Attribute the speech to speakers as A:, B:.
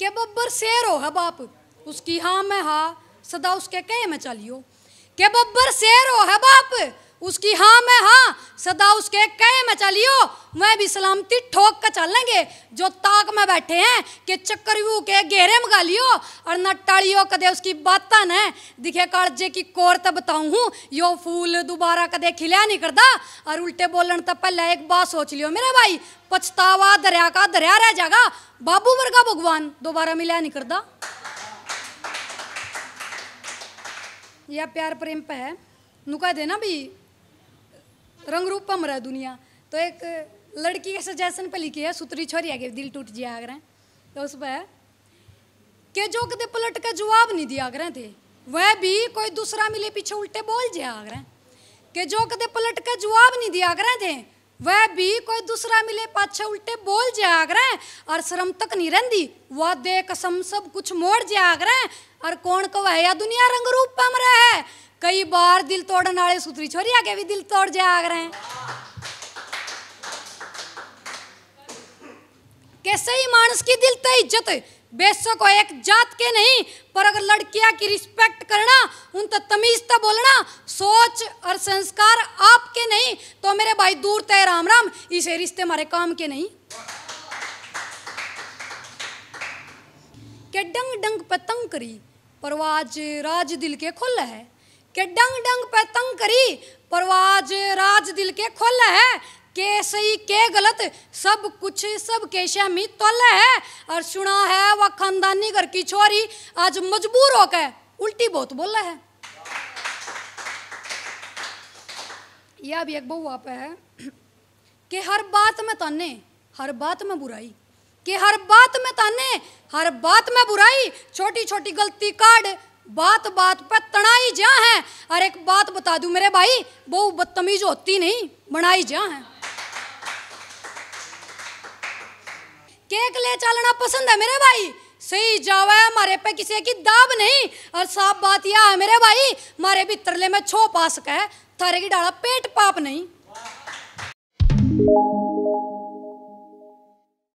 A: के बब्बर शेर हो है बाप उसकी हाँ में हा सदा उसके कहे में चलियो के बब्बर शेर हो है बाप उसकी हाँ में हाँ सदा उसके कहे में चलियो मैं भी सलामती ठोक कर चलेंगे जो ताक में बैठे हैं कि चक्करव्यू के घेरे में गालियो और न टालियो कदे उसकी बात न दिखे कालजे की कोर तो बताऊँ हूँ यो फूल दोबारा कदे खिला नहीं करता और उल्टे बोलन तो पहले एक बात सोच लियो मेरे भाई पछतावा दरिया का दरिया रह जाएगा बाबू वर्गा भगवान दोबारा मिला नहीं करता यह प्यार प्रेम पे है नुका देना भी रंग रूप पर मरा दुनिया तो एक लड़की के सजेशन पे लिखी है सुतरी छोरी आगे दिल टूट जिया आग तो उस पर के जो कदे पलट का जवाब नहीं दिया आग थे वह भी कोई दूसरा मिले पीछे उल्टे बोल जिया आग रहे के जो कदे पलट का जवाब नहीं दिया आग थे वह भी कोई दूसरा मिले पाछे उल्टे बोल जागर और शर्म तक नहीं रही वह दे कसम सब कुछ मोड़ जागर और कौन कव है या दुनिया रंग रूप पम रहा है कई बार दिल तोड़ने वाले सुथरी छोरी आगे भी दिल तोड़ जागर रहे कैसे ही मानस की दिल तो इज्जत बेशक हो एक जात के नहीं पर अगर लड़किया की रिस्पेक्ट करना उन तमीज तो बोलना सोच और संस्कार आपके नहीं तो मेरे भाई दूर तय राम राम इसे रिश्ते हमारे काम के नहीं के डंग डंग पे तंग करी परवाज राज दिल के खोल है के डंग डंग पे तंग करी परवाज राज दिल के खोल है के सही के गलत सब कुछ सब के शहमी तोल है और सुना है वह खानदानी घर की छोरी आज मजबूर होकर उल्टी बहुत बोला है यह भी एक बहु आप है कि हर बात में ताने हर बात में बुराई कि हर बात में ताने हर बात में बुराई छोटी छोटी गलती काट बात बात पर तनाई जा है और एक बात बता दूं मेरे भाई बहु बदतमीज होती नहीं बनाई जा है केक ले चलना पसंद है मेरे भाई सही जावा हमारे पे किसी की दाब नहीं और साफ बात यह है मेरे भाई मारे भी तरले में छो पा सका है थारे की डाला पेट पाप नहीं